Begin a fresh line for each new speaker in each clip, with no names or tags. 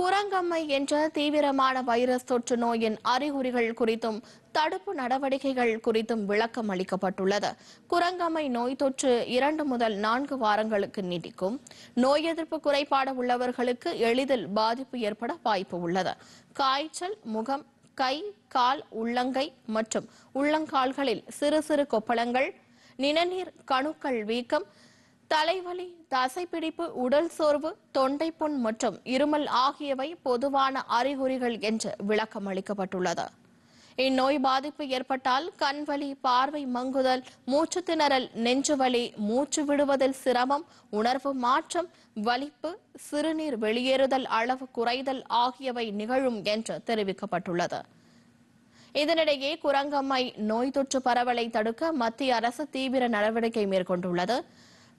குரங்கம்மை என்ற தீவிரமான வைரஸ் தொற்று நோயின் அறிகுறிகள் குறித்தும் தடுப்பு நடவடிக்கைகள் குறித்தும் விளக்கம் அளிக்கப்பட்டுள்ளது குரங்கம்மை நோய் தொற்று இரண்டு முதல் நான்கு வாரங்களுக்கு நீடிக்கும் நோய் எதிர்ப்பு குறைபாடு உள்ளவர்களுக்கு எளிதில் பாதிப்பு ஏற்பட வாய்ப்பு உள்ளது காய்ச்சல் முகம் கை கால் உள்ளங்கை மற்றும் உள்ளங்கால்களில் சிறு சிறு கொப்பளங்கள் நிணநீர் கணுக்கள் வீக்கம் தலைவலி தசைப்பிடிப்பு உடல் சோர்வு தொண்டை புண் மற்றும் இருமல் ஆகியவை பொதுவான அறிகுறிகள் என்று விளக்கம் அளிக்கப்பட்டுள்ளது இந்நோய் பாதிப்பு ஏற்பட்டால் கண்வலி பார்வை மங்குதல் மூச்சு திணறல் நெஞ்சுவலி மூச்சு விடுவதில் சிரமம் உணர்வு மாற்றம் வலிப்பு சிறுநீர் வெளியேறுதல் அளவு குறைதல் ஆகியவை நிகழும் என்று தெரிவிக்கப்பட்டுள்ளது இதனிடையே குரங்கம்மை நோய் தொற்று பரவலை தடுக்க மத்திய அரசு தீவிர நடவடிக்கை மேற்கொண்டுள்ளது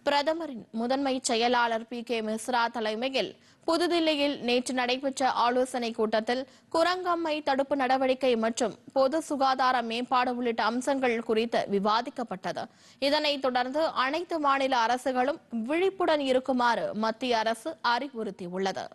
பிரதமரின் முதன்மை செயலாளர் பி கே மிஸ்ரா தலைமையில் புதுதில்லியில் நேற்று நடைபெற்ற ஆலோசனைக் கூட்டத்தில் குரங்கம்மை தடுப்பு நடவடிக்கை மற்றும் பொது சுகாதார மேம்பாடு உள்ளிட்ட அம்சங்கள் குறித்து விவாதிக்கப்பட்டது இதனைத் தொடர்ந்து அனைத்து மாநில அரசுகளும் விழிப்புடன் இருக்குமாறு மத்திய அரசு அறிவுறுத்தியுள்ளது